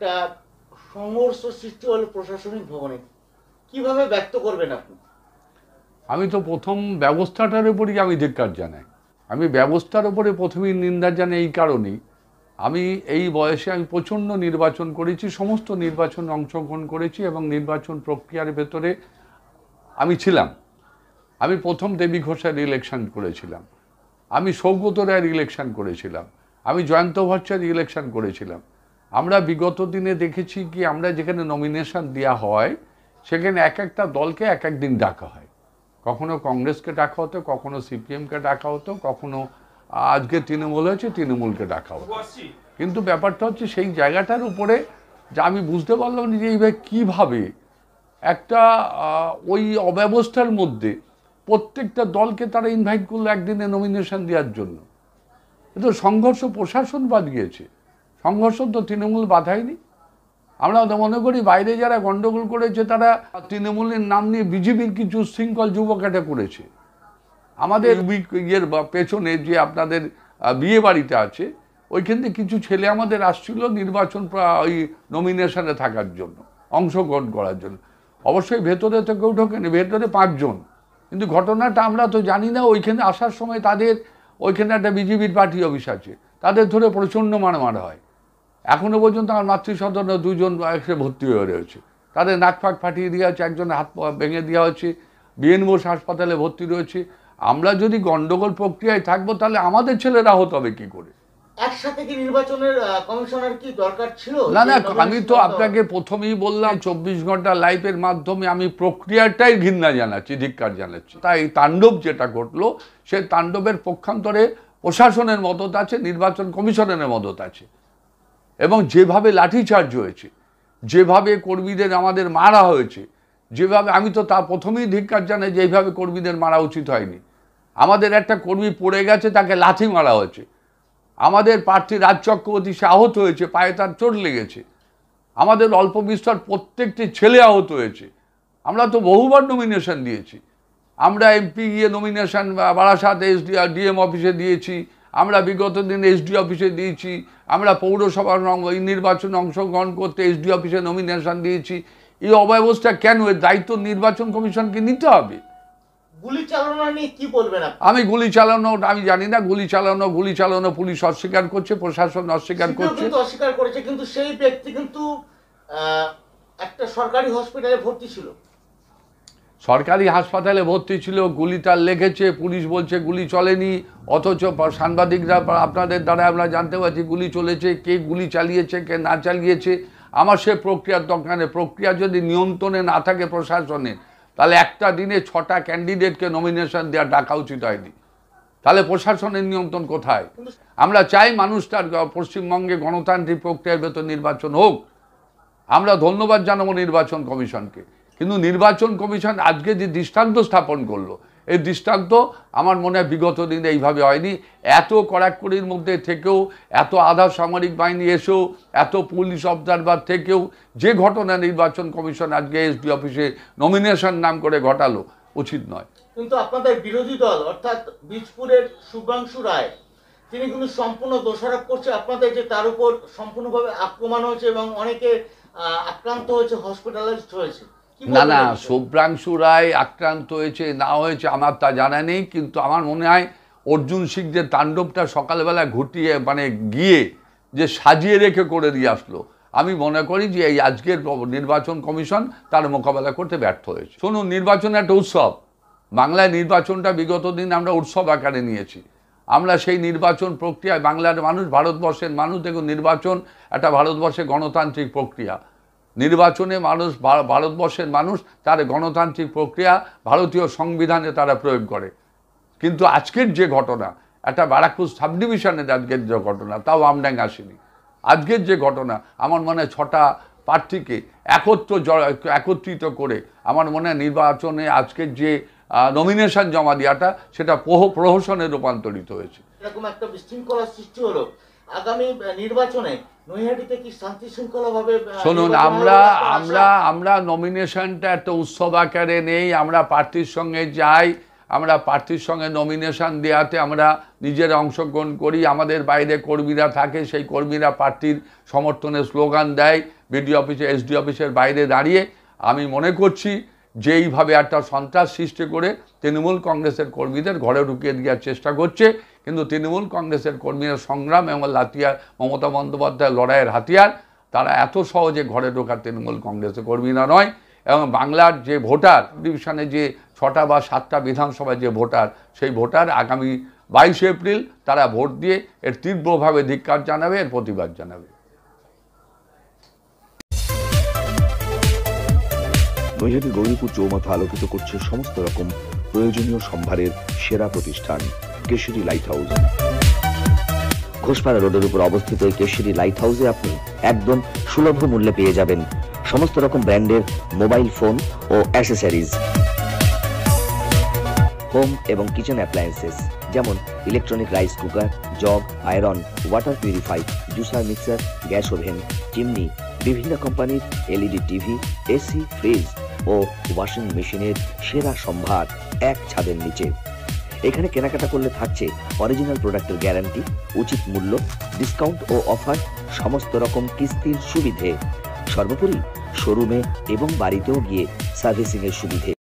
একটা সংঘর্ষ সৃষ্টি হলো প্রশাসনিক ভবনে কিভাবে ব্যক্ত করবেন আপনি আমি তো প্রথম ব্যবস্থাটার উপরই আমি ধিক্কার জানাই আমি ব্যবস্থার উপরে প্রথমেই নিন্দা জানাই এই কারণেই আমি এই বয়সে আমি প্রচণ্ড নির্বাচন করেছি সমস্ত নির্বাচন অংশগ্রহণ করেছি এবং নির্বাচন প্রক্রিয়ার ভেতরে আমি ছিলাম আমি প্রথম দেবী ঘোষের ইলেকশন করেছিলাম আমি সৌগত রায়ের ইলেকশন করেছিলাম আমি জয়ন্ত ভট্টাচার্য ইলেকশন করেছিলাম আমরা বিগত দিনে দেখেছি কি আমরা যেখানে নমিনেশন দেওয়া হয় সেখানে এক একটা দলকে এক একদিন ডাকা হয় কখনো কংগ্রেসকে ডাকা হতো কখনো সিপিএমকে ডাকা হতো কখনো আজকে তৃণমূল হয়েছে তৃণমূলকে ডাকা হতো কিন্তু ব্যাপারটা হচ্ছে সেই জায়গাটার উপরে যা আমি বুঝতে পারলাম না যে এইভাবে কীভাবে একটা ওই অব্যবস্থার মধ্যে প্রত্যেকটা দলকে তারা ইনভাইট করলো একদিনে নমিনেশন দেওয়ার জন্য এ তো সংঘর্ষ প্রশাসন বাদ গিয়েছে সংঘর্ষ তো তৃণমূল বাধায়নি আমরা তো মনে করি বাইরে যারা গণ্ডগোল করেছে তারা তৃণমূলের নাম নিয়ে বিজেপির কিছু শৃঙ্খল যুবক এটা করেছে আমাদের ইয়ের পেছনে যে আপনাদের বিয়ে বাড়িটা আছে ওইখান থেকে কিছু ছেলে আমাদের আসছিল নির্বাচন ওই নমিনেশনে থাকার জন্য অংশগ্রহণ করার জন্য অবশ্যই ভেতরে তো কেউ ঢোকেনি ভেতরে পাঁচজন কিন্তু ঘটনাটা আমরা তো জানি না ওইখানে আসার সময় তাদের ওইখানে একটা বিজেপির পার্টি অফিস আছে তাদের ধরে প্রচণ্ড মারামার হয় এখনও পর্যন্ত আমার মাতৃসদনে দুজন এসে ভর্তি হয়ে রয়েছে তাদের নাক ফাক ফাটিয়ে দেওয়া হচ্ছে একজনের হাত ভেঙে দেওয়া হচ্ছে বিএনবোস হাসপাতালে ভর্তি রয়েছে আমরা যদি গন্ডগোল প্রক্রিয়ায় থাকবো তাহলে আমাদের ছেলেরা হতে হবে কি করে না না আমি তো আপনাকে প্রথমেই বললাম চব্বিশ ঘন্টা লাইভের মাধ্যমে আমি প্রক্রিয়াটাই ঘৃণা জানাচ্ছি ধিক্ষার জানাচ্ছি তাই তাণ্ডব যেটা ঘটলো সে তাণ্ডবের পক্ষান্তরে প্রশাসনের মদত আছে নির্বাচন কমিশনের মদত আছে এবং যেভাবে লাঠিচার্জ হয়েছে যেভাবে কর্মীদের আমাদের মারা হয়েছে যেভাবে আমি তো তা প্রথমেই ধিক্কার জানাই যে এইভাবে কর্মীদের মারা উচিত হয়নি আমাদের একটা কর্মী পড়ে গেছে তাকে লাঠি মারা হয়েছে আমাদের প্রার্থী রাজ চক্রবর্তী সে আহত হয়েছে পায়ে তার চোট লেগেছে আমাদের অল্প বিস্তর প্রত্যেকটি ছেলে আহত হয়েছে আমরা তো বহুবার নমিনেশন দিয়েছি আমরা এমপি গিয়ে নমিনেশন বারাসাত এস ডিএম অফিসে দিয়েছি আমরা বিগত দিন এসডি অফিসে দিয়েছি আমরা এই নির্বাচন অংশগ্রহণ করতে এসডি অফিসে নমিনেশন দিয়েছি এই অব্যবস্থা কেন এর দায়িত্ব নির্বাচন কমিশনকে নিতে হবে চালানো আমি গুলি চালানো আমি জানি না গুলি চালানো গুলি চালানো পুলিশ অস্বীকার করছে প্রশাসন অস্বীকার করছে অস্বীকার করেছে কিন্তু সেই ব্যক্তি কিন্তু একটা সরকারি হসপিটালে ভর্তি ছিল সরকারি হাসপাতালে ভর্তি ছিল গুলি তার লেগেছে পুলিশ বলছে গুলি চলেনি অথচ সাংবাদিকরা আপনাদের দ্বারা আমরা জানতে পারছি গুলি চলেছে কে গুলি চালিয়েছে কে না চালিয়েছে আমার সে প্রক্রিয়ার দরকার প্রক্রিয়া যদি নিয়ন্ত্রণে না থাকে প্রশাসনে তাহলে একটা দিনে ছটা ক্যান্ডিডেটকে নমিনেশন দেওয়া ডাকা উচিত হয়নি তাহলে প্রশাসনের নিয়ন্ত্রণ কোথায় আমরা চাই মানুষটার পশ্চিমবঙ্গে গণতান্ত্রিক প্রক্রিয়ার ভেতর নির্বাচন হোক আমরা ধন্যবাদ জানাবো নির্বাচন কমিশনকে কিন্তু নির্বাচন কমিশন আজকে যে দৃষ্টান্ত স্থাপন করলো এই দৃষ্টান্ত আমার মনে হয় বিগত দিনে এইভাবে হয়নি এত কড়াকড়ির মধ্যে থেকেও এত আধা সামরিক বাহিনী এসেও এত পুলিশ অবজারভার থেকেও যে ঘটনা নির্বাচন কমিশন আজকে এসডি অফিসে নমিনেশন নাম করে ঘটালো উচিত নয় কিন্তু আপনাদের বিরোধী দল অর্থাৎ বীজপুরের শুভাংশু রায় তিনি কিন্তু সম্পূর্ণ দোষারোপ করছে আপনাদের যে তার উপর সম্পূর্ণভাবে আক্রমণ হয়েছে এবং অনেকে আক্রান্ত হয়েছে হসপিটালাইজড হয়েছে না না শুভ্রাংশু রায় আক্রান্ত হয়েছে না হয়েছে আমার তা জানা নেই কিন্তু আমার মনে হয় অর্জুন সিং যে তাণ্ডবটা সকালবেলা ঘটিয়ে মানে গিয়ে যে সাজিয়ে রেখে করে দিয়ে আসলো আমি মনে করি যে এই আজকের নির্বাচন কমিশন তার মোকাবেলা করতে ব্যর্থ হয়েছে শুনুন নির্বাচন একটা উৎসব বাংলায় নির্বাচনটা বিগত দিন আমরা উৎসব আকারে নিয়েছি আমরা সেই নির্বাচন প্রক্রিয়ায় বাংলার মানুষ ভারতবর্ষের মানুষ দেখুন নির্বাচন একটা ভারতবর্ষের গণতান্ত্রিক প্রক্রিয়া নির্বাচনে মানুষ ভারতবর্ষের মানুষ তার গণতান্ত্রিক প্রক্রিয়া ভারতীয় সংবিধানে তারা প্রয়োগ করে কিন্তু আজকের যে ঘটনা একটা বারাকপুর সাব ডিভিশনের আজকের যে ঘটনা তাও আমড্যাং আসেনি আজকের যে ঘটনা আমার মনে হয় ছটা প্রার্থীকে একত্র একত্রিত করে আমার মনে হয় নির্বাচনে আজকের যে নমিনেশন জমা দেওয়াটা সেটা প্রহ প্রহসনে রূপান্তরিত হয়েছে এরকম একটা বিশৃঙ্খলার সৃষ্টি হলো আগামী নির্বাচনে শুনুন আমরা আমরা আমরা নমিনেশনটা একটা উৎসব আকারে নেই আমরা প্রার্থীর সঙ্গে যাই আমরা প্রার্থীর সঙ্গে নমিনেশন দেওয়াতে আমরা নিজের অংশগ্রহণ করি আমাদের বাইরে কর্মীরা থাকে সেই কর্মীরা প্রার্থীর সমর্থনে স্লোগান দেয় বিডিও অফিসে এসডি অফিসের বাইরে দাঁড়িয়ে আমি মনে করছি যে এইভাবে একটা সন্ত্রাস সৃষ্টি করে তৃণমূল কংগ্রেসের কর্মীদের ঘরে ঢুকিয়ে দেওয়ার চেষ্টা করছে কিন্তু তৃণমূল কংগ্রেসের কর্মীরা সংগ্রাম এবং লাতিয়ার মমতা বন্দ্যোপাধ্যায় লড়াইয়ের হাতিয়ার তারা এত সহজে ঘরে ঢোকার তৃণমূল কংগ্রেসের কর্মীরা নয় এবং বাংলার যে ভোটার ডিভিশনে যে ছটা বা সাতটা বিধানসভায় যে ভোটার সেই ভোটার আগামী বাইশে এপ্রিল তারা ভোট দিয়ে এর তীব্রভাবে ধিক্কার জানাবে এর প্রতিবাদ জানাবে নৈহাটি গৌরীপুর চৌমাথা আলোকিত করছে সমস্ত রকম প্রয়োজনীয় সম্ভারের সেরা প্রতিষ্ঠান কেশরী লাইট হাউস ঘোষপাড়া রোডের উপর অবস্থিত এই কেশরী লাইট হাউসে আপনি একদম সুলভ মূল্যে পেয়ে যাবেন সমস্ত রকম ব্র্যান্ডের মোবাইল ফোন ও অ্যাসেসরিজ হোম এবং কিচেন অ্যাপ্লায়েন্সেস যেমন electronic rice cooker jug iron water purify juicer mixer gas oven chimney বিভিন্ন কোম্পানির এলইডি টিভি এসি ফ্রিজ ও ওয়াশিং মেশিনের সেরা সম্ভার এক ছাদের নিচে এখানে কেনাকাটা করলে থাকছে অরিজিনাল প্রোডাক্টের গ্যারান্টি উচিত মূল্য ডিসকাউন্ট ও অফার সমস্ত রকম কিস্তির সুবিধে সর্বোপরি শোরুমে এবং বাড়িতেও গিয়ে সার্ভিসিংয়ের সুবিধে